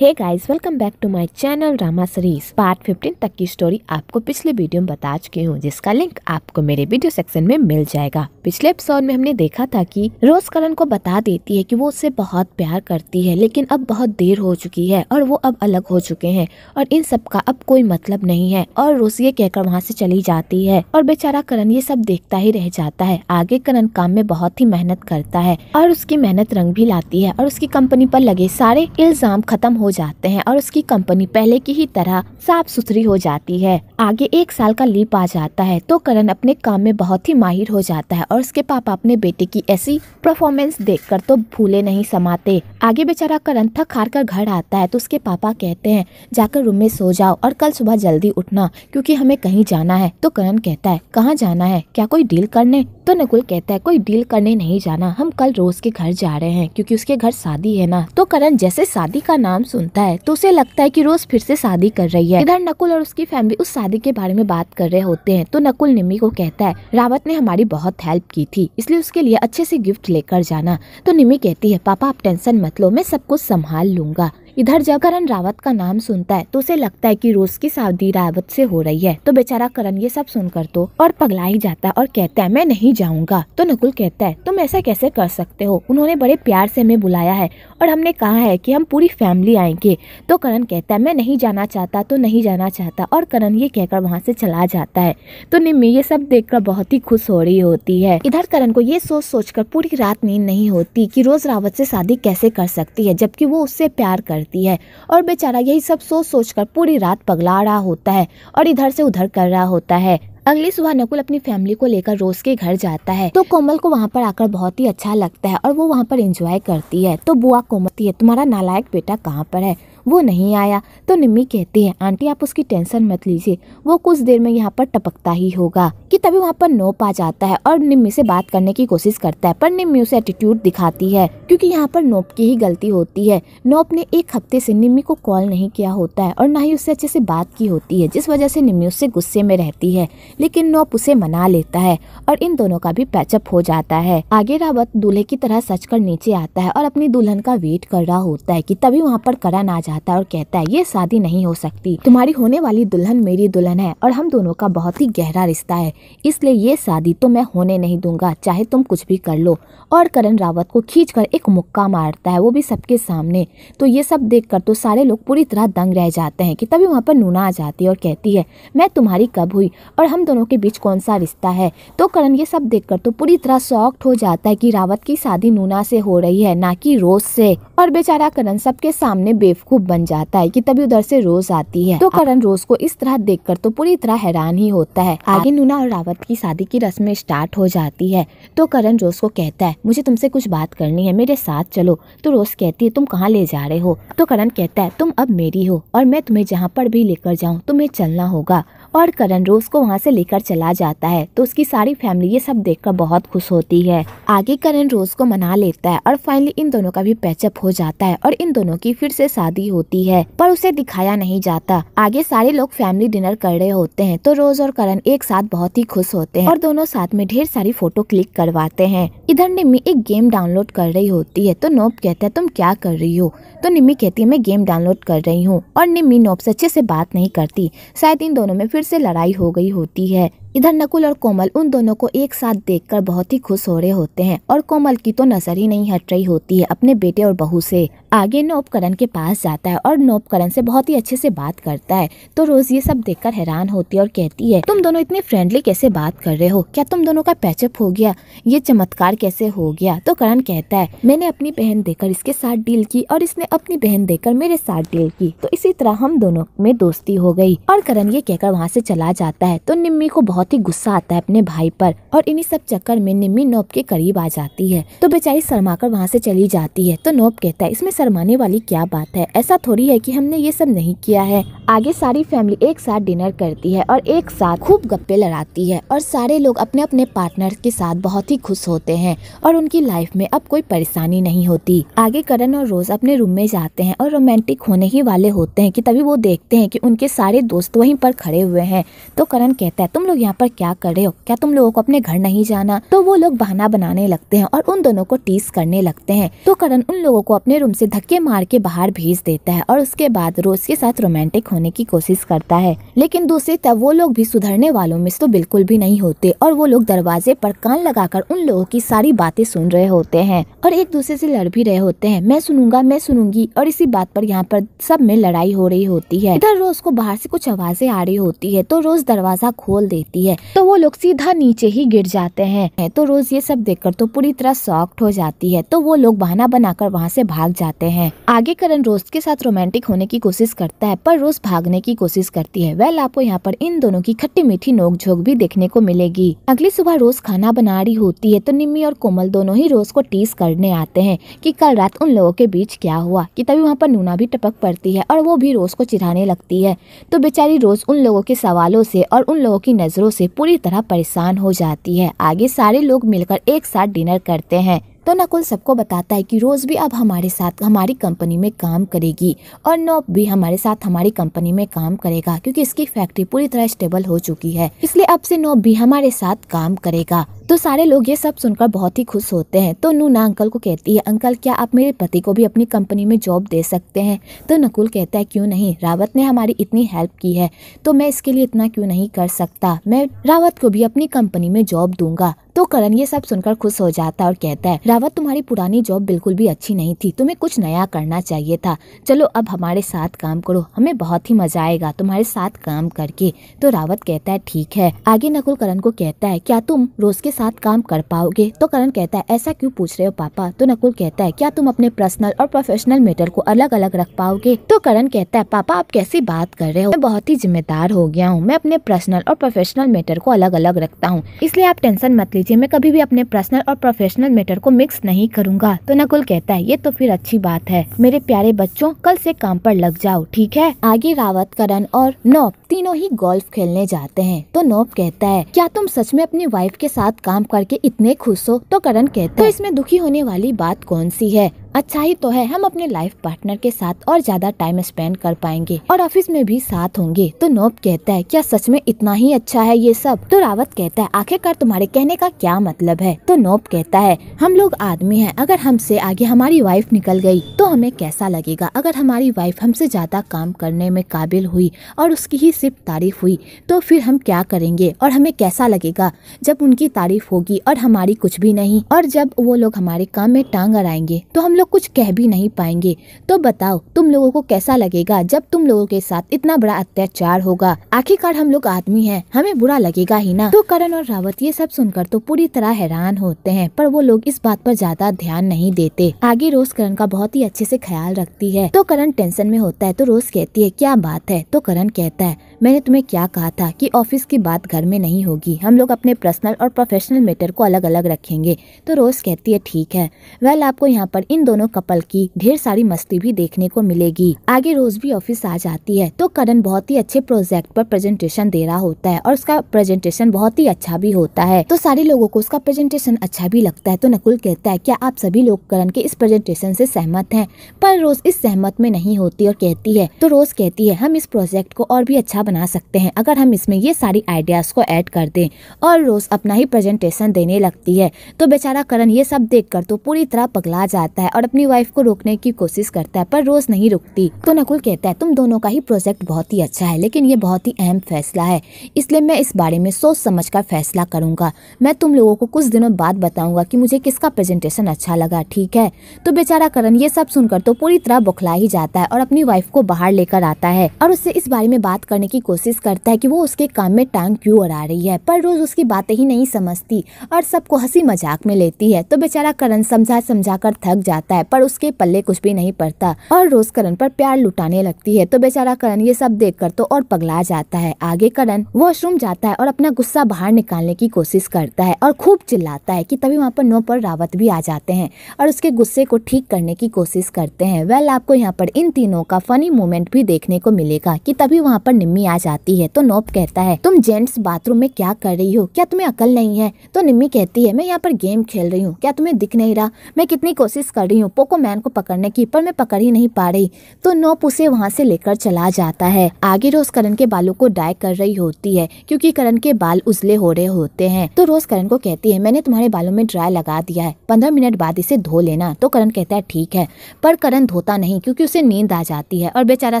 hey guys welcome back to my channel Rama series part 15 तक की story आपको पिछले वीडियो में बता चुकी हूँ जिसका लिंक आपको मेरे वीडियो सेक्शन में मिल जाएगा पिछले एपिसोड में हमने देखा था कि रोज करण को बता देती है कि वो उससे बहुत प्यार करती है लेकिन अब बहुत देर हो चुकी है और वो अब अलग हो चुके हैं और इन सब का अब कोई मतलब नहीं है और रोज ये कहकर वहाँ से चली जाती है और बेचारा करण ये सब देखता ही रह जाता है आगे करण काम में बहुत ही मेहनत करता है और उसकी मेहनत रंग भी लाती है और उसकी कंपनी पर लगे सारे इल्जाम खत्म हो हो जाते हैं और उसकी कंपनी पहले की ही तरह साफ सुथरी हो जाती है आगे एक साल का लीप आ जाता है तो करण अपने काम में बहुत ही माहिर हो जाता है और उसके पापा अपने बेटे की ऐसी परफॉर्मेंस कर तो भूले नहीं समाते आगे बेचारा करण थक हार कर घर आता है तो उसके पापा कहते हैं जाकर रूम में सो जाओ और कल सुबह जल्दी उठना क्योंकि हमें कहीं जाना है तो करण कहता है कहाँ जाना है क्या कोई डील करने तो नकुल कहता है कोई डील करने नहीं जाना हम कल रोज के घर जा रहे हैं क्योंकि उसके घर शादी है ना तो करण जैसे शादी का नाम सुन सुनता है तो उसे लगता है कि रोज फिर से शादी कर रही है इधर नकुल और उसकी फैमिली उस शादी के बारे में बात कर रहे होते हैं तो नकुल निमी को कहता है रावत ने हमारी बहुत हेल्प की थी इसलिए उसके लिए अच्छे से गिफ्ट लेकर जाना तो निमी कहती है पापा आप टेंशन मत लो मैं सब कुछ संभाल लूंगा इधर जब करण रावत का नाम सुनता है तो उसे लगता है कि रोज की शादी रावत से हो रही है तो बेचारा करण ये सब सुनकर तो और पगला ही जाता है और कहता है मैं नहीं जाऊंगा तो नकुल कहता है तुम ऐसा कैसे कर सकते हो उन्होंने बड़े प्यार से हमें बुलाया है और हमने कहा है कि हम पूरी फैमिली आएंगे तो करण कहता है मैं नहीं जाना चाहता तो नहीं जाना चाहता और करण ये कहकर वहाँ से चला जाता है तो निम्मी ये सब देख बहुत ही खुश हो रही होती है इधर करण को ये सोच सोच कर पूरी रात नींद नहीं होती की रोज रावत से शादी कैसे कर सकती है जबकि वो उससे प्यार करती है और बेचारा यही सब सोच सोच कर पूरी रात पगला रहा होता है और इधर से उधर कर रहा होता है अगली सुबह नकुल अपनी फैमिली को लेकर रोज के घर जाता है तो कोमल को वहाँ पर आकर बहुत ही अच्छा लगता है और वो वहाँ पर इंजॉय करती है तो बुआ कोमलती है तुम्हारा नालायक बेटा कहाँ पर है वो नहीं आया तो निम्मी कहती है आंटी आप उसकी टेंशन मत लीजिए वो कुछ देर में यहाँ पर टपकता ही होगा कि तभी वहाँ पर नोप आ जाता है और निम्मी से बात करने की कोशिश करता है पर निम्मी उसे एटीट्यूड दिखाती है क्योंकि यहाँ पर नोप की ही गलती होती है नोप ने एक हफ्ते से निम्मी को कॉल नहीं किया होता है और ना ही उससे अच्छे से बात की होती है जिस वजह से निम्मी उससे गुस्से में रहती है लेकिन नोप उसे मना लेता है और इन दोनों का भी पैचअप हो जाता है आगे रावत दूल्हे की तरह सच कर नीचे आता है और अपनी दुल्हन का वेट कर रहा होता है की तभी वहाँ पर करण आ जाता है और कहता है ये शादी नहीं हो सकती तुम्हारी होने वाली दुल्हन मेरी दुल्हन है और हम दोनों का बहुत ही गहरा रिश्ता है इसलिए ये शादी तो मैं होने नहीं दूंगा चाहे तुम कुछ भी कर लो और करण रावत को खींच कर एक मुक्का मारता है वो भी सबके सामने तो ये सब देख तो सारे लोग पूरी तरह दंग रह जाते हैं कि तभी वहाँ पर नूना आ जाती है और कहती है मैं तुम्हारी कब हुई और हम दोनों के बीच कौन सा रिश्ता है तो करण ये सब देख तो पूरी तरह शॉक्ट हो जाता है कि रावत की शादी नूना से हो रही है ना कि रोज से और बेचारा करण सबके सामने बेवकूफ बन जाता है कि तभी उधर से रोज आती है तो करण रोज को इस तरह देखकर तो पूरी तरह हैरान ही होता है आगे नूना और और रावत की शादी की रस्में स्टार्ट हो जाती है तो करण रोज को कहता है मुझे तुमसे कुछ बात करनी है मेरे साथ चलो तो रोज कहती है तुम कहाँ ले जा रहे हो तो करण कहता है तुम अब मेरी हो और मैं तुम्हें जहाँ पर भी लेकर जाऊँ तुम्हें चलना होगा और करण रोज को वहाँ से लेकर चला जाता है तो उसकी सारी फैमिली ये सब देखकर बहुत खुश होती है आगे करण रोज को मना लेता है और फाइनली इन दोनों का भी पैचअप हो जाता है और इन दोनों की फिर से शादी होती है पर उसे दिखाया नहीं जाता आगे सारे लोग फैमिली डिनर कर रहे होते हैं तो रोज और करण एक साथ बहुत ही खुश होते हैं और दोनों साथ में ढेर सारी फोटो क्लिक करवाते हैं इधर निम्मी एक गेम डाउनलोड कर रही होती है तो नोब कहता है तुम क्या कर रही हो तो निम्मी कहती है मैं गेम डाउनलोड कर रही हूँ और निम्मी नोब से अच्छे से बात नहीं करती शायद इन दोनों में फिर से लड़ाई हो गई होती है इधर नकुल और कोमल उन दोनों को एक साथ देखकर बहुत ही खुश हो रहे होते हैं और कोमल की तो नजर ही नहीं हट रही होती है अपने बेटे और बहू से आगे नोपकरण के पास जाता है और नोपकरण से बहुत ही अच्छे से बात करता है तो रोज ये सब देखकर हैरान होती है और कहती है तुम दोनों इतने फ्रेंडली कैसे बात कर रहे हो क्या तुम दोनों का पैचअप हो गया ये चमत्कार कैसे हो गया तो करण कहता है मैंने अपनी बहन देकर इसके साथ डील की और इसने अपनी बहन देकर मेरे साथ डील की तो इसी तरह हम दोनों में दोस्ती हो गयी और करण ये कहकर वहाँ ऐसी चला जाता है तो निम्मी को बहुत बहुत ही गुस्सा आता है अपने भाई पर और इन्हीं सब चक्कर में निम्मी नोब के करीब आ जाती है तो बेचारी शर्मा कर वहाँ से चली जाती है तो नोब कहता है इसमें शर्माने वाली क्या बात है ऐसा थोड़ी है कि हमने ये सब नहीं किया है आगे सारी फैमिली एक साथ डिनर करती है और एक साथ खूब गप्पे लड़ाती है और सारे लोग अपने अपने पार्टनर के साथ बहुत ही खुश होते हैं और उनकी लाइफ में अब कोई परेशानी नहीं होती आगे करण और रोज अपने रूम में जाते हैं और रोमांटिक होने ही वाले होते हैं कि तभी वो देखते हैं कि उनके सारे दोस्त वहीं पर खड़े हुए हैं तो करण कहता है तुम लोग यहाँ पर क्या कर रहे हो क्या तुम लोगों को अपने घर नहीं जाना तो वो लोग बहाना बनाने लगते हैं और उन दोनों को टीस करने लगते हैं तो करण उन लोगों को अपने रूम से धक्के मार के बाहर भेज देता है और उसके बाद रोज के साथ रोमांटिक होने की कोशिश करता है लेकिन दूसरी तरफ वो लोग भी सुधरने वालों में तो बिल्कुल भी नहीं होते और वो लोग दरवाजे पर कान लगाकर उन लोगों की सारी बातें सुन रहे होते हैं और एक दूसरे से लड़ भी रहे होते हैं मैं सुनूंगा मैं सुनूंगी और इसी बात पर यहाँ पर सब में लड़ाई हो रही होती है इधर रोज को बाहर से कुछ आवाजें आ रही होती है तो रोज दरवाजा खोल देती जाती है तो वो लोग सीधा नीचे ही गिर जाते हैं तो रोज ये सब देख तो पूरी तरह सॉक्ट हो जाती है तो वो लोग बहाना बनाकर वहाँ से भाग जाते हैं आगे करण रोज के साथ रोमांटिक होने की कोशिश करता है पर रोज भागने की कोशिश करती है वेल आपको यहाँ पर इन दोनों की खट्टी मीठी नोकझोंक भी देखने को मिलेगी अगली सुबह रोज खाना बना रही होती है तो निम्मी और कोमल दोनों ही रोज को टीस करने आते हैं कि कल रात उन लोगों के बीच क्या हुआ कि तभी वहाँ पर नूना भी टपक पड़ती है और वो भी रोज को चिढ़ाने लगती है तो बेचारी रोज उन लोगों के सवालों से और उन लोगों की नजरों खबरों से पूरी तरह परेशान हो जाती है आगे सारे लोग मिलकर एक साथ डिनर करते हैं तो नकुल सबको बताता है कि रोज भी अब हमारे साथ हमारी कंपनी में काम करेगी और नोप भी हमारे साथ हमारी कंपनी में काम करेगा क्योंकि इसकी फैक्ट्री पूरी तरह स्टेबल हो चुकी है इसलिए अब से नोप भी हमारे साथ काम करेगा तो सारे लोग ये सब सुनकर बहुत ही खुश होते हैं तो नूना अंकल को कहती है अंकल क्या आप मेरे पति को भी अपनी कंपनी में जॉब दे सकते हैं तो नकुल कहता है क्यों नहीं रावत ने हमारी इतनी हेल्प की है तो मैं इसके लिए इतना क्यों नहीं कर सकता मैं रावत को भी अपनी कंपनी में जॉब दूंगा तो करण ये सब सुनकर खुश हो जाता है और कहता है रावत तुम्हारी पुरानी जॉब बिल्कुल भी अच्छी नहीं थी तुम्हें कुछ नया करना चाहिए था चलो अब हमारे साथ काम करो हमें बहुत ही मजा आएगा तुम्हारे साथ काम करके तो रावत कहता है ठीक है आगे नकुल करण को कहता है क्या तुम रोज के साथ काम कर पाओगे तो करण कहता है ऐसा क्यों पूछ रहे हो पापा तो नकुल कहता है क्या तुम अपने पर्सनल और प्रोफेशनल मैटर को अलग अलग रख पाओगे तो करण कहता है पापा आप कैसी बात कर रहे हो मैं बहुत ही जिम्मेदार हो गया हूँ मैं अपने पर्सनल और प्रोफेशनल मैटर को अलग अलग रखता हूँ इसलिए आप टेंशन मत लीजिए मैं कभी भी अपने पर्सनल और प्रोफेशनल मैटर को मिक्स नहीं करूँगा तो नकुल कहता है ये तो फिर अच्छी बात है मेरे प्यारे बच्चों कल से काम पर लग जाओ ठीक है आगे रावत करण और नौप तीनों ही गोल्फ खेलने जाते हैं तो नौप कहता है क्या तुम सच में अपनी वाइफ के साथ काम करके इतने खुश हो तो करण कहते तो इसमें दुखी होने वाली बात कौन सी है अच्छा ही तो है हम अपने लाइफ पार्टनर के साथ और ज्यादा टाइम स्पेंड कर पाएंगे और ऑफिस में भी साथ होंगे तो नोब कहता है क्या सच में इतना ही अच्छा है ये सब तो रावत कहता है आखिरकार तुम्हारे कहने का क्या मतलब है तो नोब कहता है हम लोग आदमी है अगर हमसे आगे हमारी वाइफ निकल गयी तो हमें कैसा लगेगा अगर हमारी वाइफ हमसे ज्यादा काम करने में काबिल हुई और उसकी ही सिर्फ तारीफ हुई तो फिर हम क्या करेंगे और हमें कैसा लगेगा जब उनकी तारीफ होगी और हमारी कुछ भी नहीं और जब वो लोग हमारे काम में टांग अड़ाएंगे तो हम लोग कुछ कह भी नहीं पाएंगे तो बताओ तुम लोगों को कैसा लगेगा जब तुम लोगों के साथ इतना बड़ा अत्याचार होगा आखिरकार हम लोग आदमी है हमें बुरा लगेगा ही ना तो करण और रावत ये सब सुनकर तो पूरी तरह हैरान होते हैं पर वो लोग इस बात पर ज्यादा ध्यान नहीं देते आगे रोज करण का बहुत ही अच्छे से ख्याल रखती है तो करण टेंशन में होता है तो रोज कहती है क्या बात है तो करण कहता है मैंने तुम्हें क्या कहा था कि ऑफिस की बात घर में नहीं होगी हम लोग अपने पर्सनल और प्रोफेशनल मैटर को अलग अलग रखेंगे तो रोज कहती है ठीक है वेल आपको यहाँ पर इन दोनों कपल की ढेर सारी मस्ती भी देखने को मिलेगी आगे रोज भी ऑफिस आ जाती है तो करण बहुत ही अच्छे प्रोजेक्ट पर प्रेजेंटेशन दे रहा होता है और उसका प्रेजेंटेशन बहुत ही अच्छा भी होता है तो सारे लोगों को उसका प्रेजेंटेशन अच्छा भी लगता है तो नकुल कहता है क्या आप सभी लोग करण के इस प्रेजेंटेशन से सहमत हैं पर रोज इस सहमत में नहीं होती और कहती है तो रोज कहती है हम इस प्रोजेक्ट को और भी अच्छा बना सकते हैं अगर हम इसमें ये सारी आइडियाज को ऐड कर दें और रोज अपना ही प्रेजेंटेशन देने लगती है तो बेचारा करण ये सब देखकर तो पूरी तरह पगला जाता है और अपनी वाइफ को रोकने की कोशिश करता है पर रोज नहीं रुकती तो नकुल कहता है तुम दोनों का ही प्रोजेक्ट बहुत ही अच्छा है लेकिन ये बहुत ही अहम फैसला है इसलिए मैं इस बारे में सोच समझ कर फैसला करूंगा मैं तुम लोगों को कुछ दिनों बाद बताऊंगा कि मुझे किसका प्रेजेंटेशन अच्छा लगा ठीक है तो बेचारा करण ये सब सुनकर तो पूरी तरह बुखला ही जाता है और अपनी वाइफ को बाहर लेकर आता है और उससे इस बारे में बात करने की कोशिश करता है की वो उसके काम में टांग क्यूँ अड़ा रही है पर रोज उसकी बातें ही नहीं समझती और सबको हंसी मजाक में लेती है तो बेचारा करण समझा समझा कर थक जाता जाता है पर उसके पल्ले कुछ भी नहीं पड़ता और रोज करण पर प्यार लुटाने लगती है तो बेचारा करण ये सब देख कर तो और पगला जाता है आगे करण वॉशरूम जाता है और अपना गुस्सा बाहर निकालने की कोशिश करता है और खूब चिल्लाता है की तभी वहाँ पर नो पर रावत भी आ जाते हैं और उसके गुस्से को ठीक करने की कोशिश करते हैं वेल आपको यहाँ पर इन तीनों का फनी मोमेंट भी देखने को मिलेगा कि तभी वहाँ पर निम्मी आ जाती है तो नोप कहता है तुम जेंट्स बाथरूम में क्या कर रही हो क्या तुम्हें अकल नहीं है तो निम्मी कहती है मैं यहाँ पर गेम खेल रही हूँ क्या तुम्हें दिख नहीं रहा मैं कितनी कोशिश कर रही रही हूँ मैन को पकड़ने की पर मैं पकड़ ही नहीं पा रही तो नोप उसे वहाँ से लेकर चला जाता है आगे रोज करण के बालों को डाई कर रही होती है क्योंकि करण के बाल उजले हो रहे होते हैं तो रोज करण को कहती है मैंने तुम्हारे बालों में ड्राई लगा दिया है पंद्रह मिनट बाद इसे धो लेना तो करण कहता है ठीक है पर करण धोता नहीं क्योंकि उसे नींद आ जाती है और बेचारा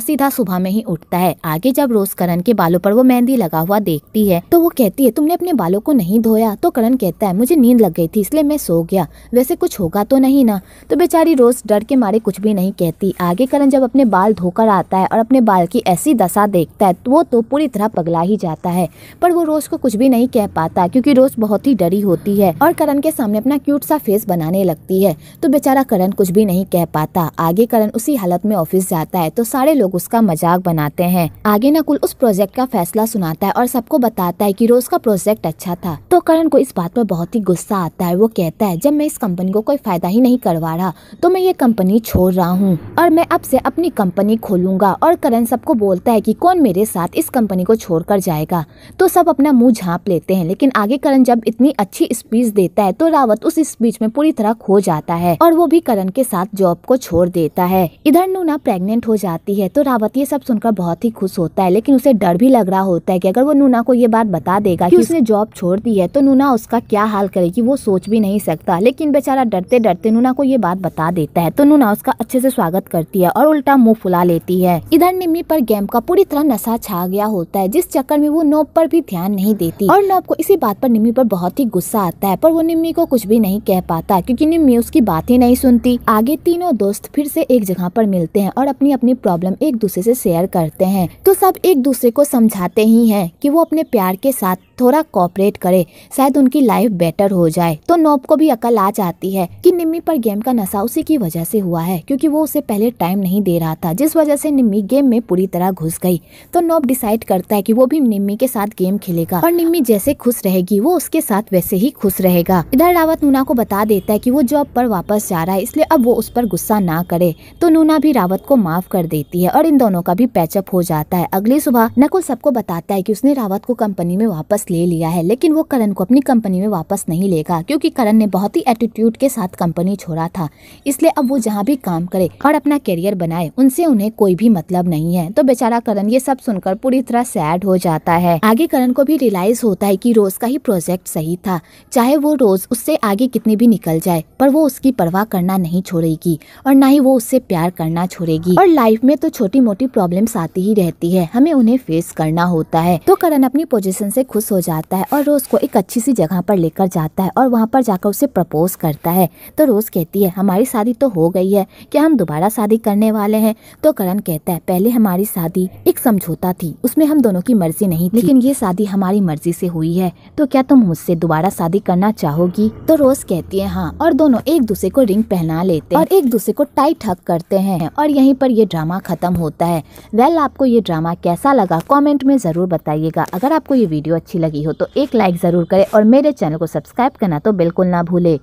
सीधा सुबह में ही उठता है आगे जब रोज करण के बालों पर वो मेहंदी लगा हुआ देखती है तो वो कहती है तुमने अपने बालों को नहीं धोया तो करण कहता है मुझे नींद लग गई थी इसलिए मैं सो गया वैसे कुछ होगा तो नहीं ना तो बेचारी रोज डर के मारे कुछ भी नहीं कहती आगे करण जब अपने बाल धोकर आता है और अपने बाल की ऐसी दशा देखता है तो वो तो पूरी तरह पगला ही जाता है पर वो रोज को कुछ भी नहीं कह पाता क्योंकि रोज बहुत ही डरी होती है और करण के सामने अपना क्यूट सा फेस बनाने लगती है तो बेचारा करण कुछ भी नहीं कह पाता आगे करण उसी हालत में ऑफिस जाता है तो सारे लोग उसका मजाक बनाते हैं आगे नकुल उस प्रोजेक्ट का फैसला सुनाता है और सबको बताता है की रोज का प्रोजेक्ट अच्छा था तो करण को इस बात पर बहुत ही गुस्सा आता है वो कहता है जब मैं इस कंपनी को कोई फायदा ही नहीं करवा रहा तो मैं ये कंपनी छोड़ रहा हूँ और मैं अब से अपनी कंपनी खोलूंगा और करण सबको बोलता है कि कौन मेरे साथ इस कंपनी को छोड़कर जाएगा तो सब अपना मुंह झाँप लेते हैं लेकिन आगे करण जब इतनी अच्छी स्पीच देता है तो रावत उस स्पीच में पूरी तरह खो जाता है और वो भी करण के साथ जॉब को छोड़ देता है इधर नूना प्रेगनेंट हो जाती है तो रावत ये सब सुनकर बहुत ही खुश होता है लेकिन उसे डर भी लग रहा होता है की अगर वो नूना को ये बात बता देगा की उसने जॉब छोड़ दी है तो नूना उसका क्या हाल करेगी वो सोच भी नहीं सकता लेकिन बेचारा डरते डरते नूना को ये बात बता देता है तो नूना उसका अच्छे से स्वागत करती है और उल्टा मुंह फुला लेती है इधर निम्मी पर गेम का पूरी तरह नशा छा गया होता है जिस चक्कर में वो नोब पर भी ध्यान नहीं देती और नोब को इसी बात पर निम्मी पर बहुत ही गुस्सा आता है पर वो निम्मी को कुछ भी नहीं कह पाता क्योंकि निम्मी उसकी बात ही नहीं सुनती आगे तीनों दोस्त फिर से एक जगह पर मिलते हैं और अपनी अपनी प्रॉब्लम एक दूसरे से शेयर करते हैं तो सब एक दूसरे को समझाते ही है की वो अपने प्यार के साथ थोड़ा कॉपरेट करे शायद उनकी लाइफ बेटर हो जाए तो नोब को भी अकल आ जाती है कि निम्मी पर गेम का नशा उसी की वजह से हुआ है क्योंकि वो उसे पहले टाइम नहीं दे रहा था जिस वजह से निम्मी गेम में पूरी तरह घुस गई तो नोब डिसाइड करता है कि वो भी निम्मी के साथ गेम खेलेगा और निम्मी जैसे खुश रहेगी वो उसके साथ वैसे ही खुश रहेगा इधर रावत नूना को बता देता है कि वो जॉब पर वापस जा रहा है इसलिए अब वो उस पर गुस्सा ना करे तो नूना भी रावत को माफ कर देती है और इन दोनों का भी पैचअप हो जाता है अगली सुबह नकुल सबको बताता है कि उसने रावत को कंपनी में वापस रिस्क ले लिया है लेकिन वो करण को अपनी कंपनी में वापस नहीं लेगा क्योंकि करण ने बहुत ही एटीट्यूड के साथ कंपनी छोड़ा था इसलिए अब वो जहाँ भी काम करे और अपना करियर बनाए उनसे उन्हें कोई भी मतलब नहीं है तो बेचारा करण ये सब सुनकर पूरी तरह सैड हो जाता है आगे करण को भी रियलाइज होता है की रोज का ही प्रोजेक्ट सही था चाहे वो रोज उससे आगे कितनी भी निकल जाए पर वो उसकी परवाह करना नहीं छोड़ेगी और ना ही वो उससे प्यार करना छोड़ेगी और लाइफ में तो छोटी मोटी प्रॉब्लम्स आती ही रहती है हमें उन्हें फेस करना होता है तो करण अपनी पोजीशन से खुश हो हो जाता है और रोज़ को एक अच्छी सी जगह पर लेकर जाता है और वहाँ पर जाकर उसे प्रपोज करता है तो रोज़ कहती है हमारी शादी तो हो गई है क्या हम दोबारा शादी करने वाले हैं तो करण कहता है पहले हमारी शादी एक समझौता थी उसमें हम दोनों की मर्जी नहीं थी लेकिन ये शादी हमारी मर्जी से हुई है तो क्या तुम मुझसे दोबारा शादी करना चाहोगी तो रोज कहती है हाँ और दोनों एक दूसरे को रिंग पहना लेते हैं और एक दूसरे को टाइट हक करते हैं और यहीं पर यह ड्रामा खत्म होता है वेल आपको ये ड्रामा कैसा लगा कॉमेंट में जरूर बताइएगा अगर आपको ये वीडियो अच्छी लगी लगी हो तो एक लाइक ज़रूर करें और मेरे चैनल को सब्सक्राइब करना तो बिल्कुल ना भूलें